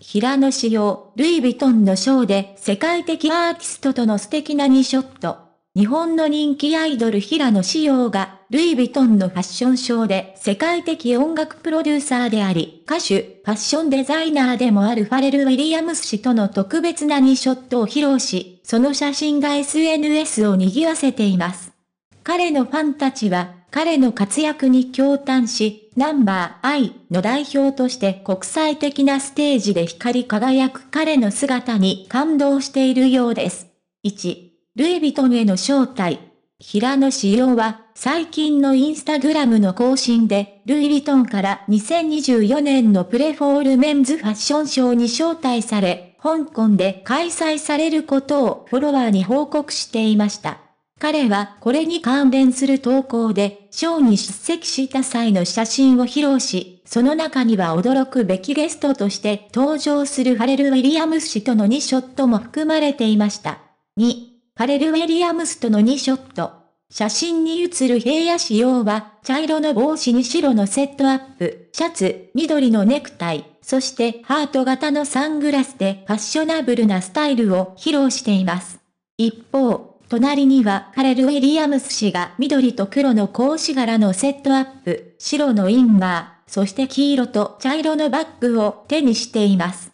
平野紫耀、ルイ・ヴィトンのショーで世界的アーティストとの素敵な2ショット。日本の人気アイドル平野紫耀が、ルイ・ヴィトンのファッションショーで世界的音楽プロデューサーであり、歌手、ファッションデザイナーでもあるファレル・ウィリアムス氏との特別な2ショットを披露し、その写真が SNS を賑わせています。彼のファンたちは、彼の活躍に共感し、ナンバー I の代表として国際的なステージで光り輝く彼の姿に感動しているようです。1、ルイ・ヴィトンへの招待。平野紫耀は、最近のインスタグラムの更新で、ルイ・ヴィトンから2024年のプレフォールメンズファッションショーに招待され、香港で開催されることをフォロワーに報告していました。彼はこれに関連する投稿で、ショーに出席した際の写真を披露し、その中には驚くべきゲストとして登場するファレル・ウィリアムス氏との2ショットも含まれていました。2、ファレル・ウィリアムスとの2ショット。写真に写る平野仕様は、茶色の帽子に白のセットアップ、シャツ、緑のネクタイ、そしてハート型のサングラスでファッショナブルなスタイルを披露しています。一方、隣にはカレル・ウィリアムス氏が緑と黒の格子柄のセットアップ、白のインナー、そして黄色と茶色のバッグを手にしています。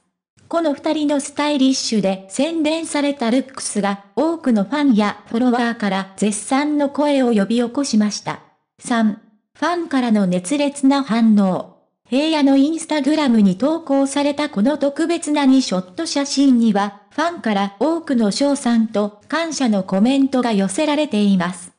この二人のスタイリッシュで洗練されたルックスが多くのファンやフォロワーから絶賛の声を呼び起こしました。3. ファンからの熱烈な反応。平野のインスタグラムに投稿されたこの特別な2ショット写真には、ファンから多くの賞賛と感謝のコメントが寄せられています。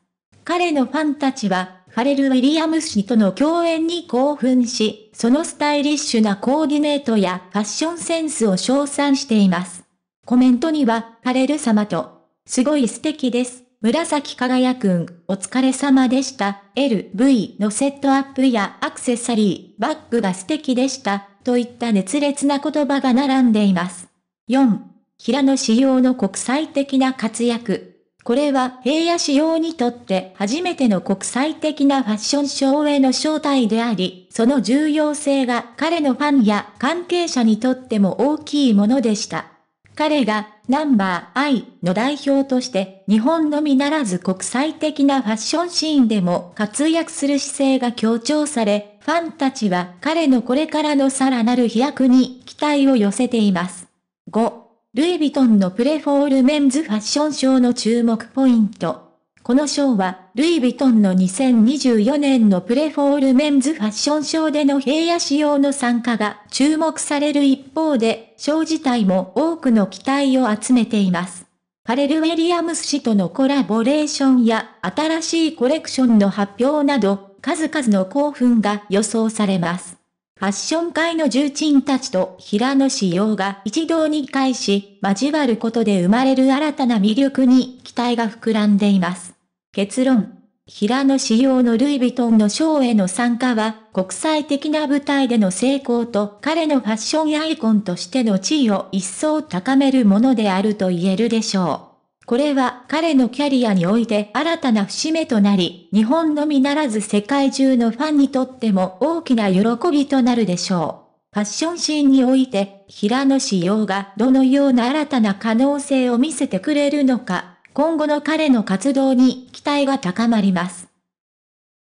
彼のファンたちは、ファレル・ウィリアム氏との共演に興奮し、そのスタイリッシュなコーディネートやファッションセンスを称賛しています。コメントには、ファレル様と、すごい素敵です。紫輝くん、お疲れ様でした。LV のセットアップやアクセサリー、バッグが素敵でした。といった熱烈な言葉が並んでいます。4、平野仕様の国際的な活躍。これは平野仕様にとって初めての国際的なファッションショーへの招待であり、その重要性が彼のファンや関係者にとっても大きいものでした。彼がナンバーアイの代表として日本のみならず国際的なファッションシーンでも活躍する姿勢が強調され、ファンたちは彼のこれからのさらなる飛躍に期待を寄せています。5ルイ・ヴィトンのプレフォールメンズファッションショーの注目ポイント。この賞は、ルイ・ヴィトンの2024年のプレフォールメンズファッションショーでの平野仕様の参加が注目される一方で、賞自体も多くの期待を集めています。パレル・ウェリアムス氏とのコラボレーションや新しいコレクションの発表など、数々の興奮が予想されます。ファッション界の重鎮たちと平野志陽が一堂に会し、交わることで生まれる新たな魅力に期待が膨らんでいます。結論。平野志陽のルイ・ヴィトンのショーへの参加は、国際的な舞台での成功と彼のファッションアイコンとしての地位を一層高めるものであると言えるでしょう。これは彼のキャリアにおいて新たな節目となり、日本のみならず世界中のファンにとっても大きな喜びとなるでしょう。ファッションシーンにおいて、平野紫耀がどのような新たな可能性を見せてくれるのか、今後の彼の活動に期待が高まります。